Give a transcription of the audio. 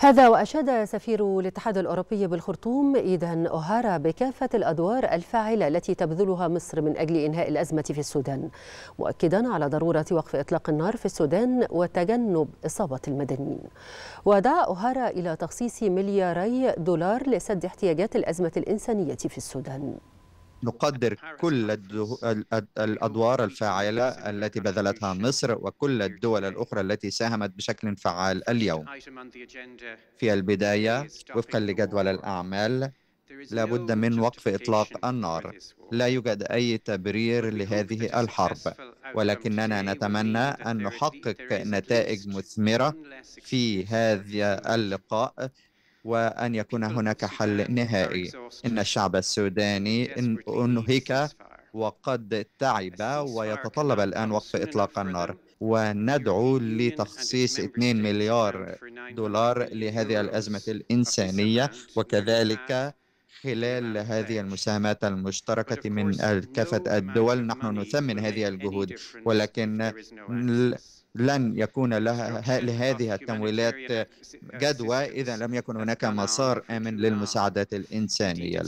هذا وأشاد سفير الاتحاد الأوروبي بالخرطوم إيدان أوهارا بكافة الأدوار الفاعلة التي تبذلها مصر من أجل إنهاء الأزمة في السودان مؤكدا على ضرورة وقف إطلاق النار في السودان وتجنب إصابة المدنيين ودعا أوهارا إلى تخصيص ملياري دولار لسد احتياجات الأزمة الإنسانية في السودان نقدر كل الأدوار الفاعلة التي بذلتها مصر وكل الدول الأخرى التي ساهمت بشكل فعال اليوم في البداية وفقا لجدول الأعمال لا بد من وقف إطلاق النار لا يوجد أي تبرير لهذه الحرب ولكننا نتمنى أن نحقق نتائج مثمرة في هذا اللقاء وأن يكون هناك حل نهائي إن الشعب السوداني أنهك وقد تعب ويتطلب الآن وقف إطلاق النار وندعو لتخصيص 2 مليار دولار لهذه الأزمة الإنسانية وكذلك uh, خلال هذه المساهمات المشتركة من كافة الدول نحن نثمن هذه الجهود ولكن لن يكون لها لهذه التمويلات جدوى إذا لم يكن هناك مسار آمن للمساعدات الإنسانية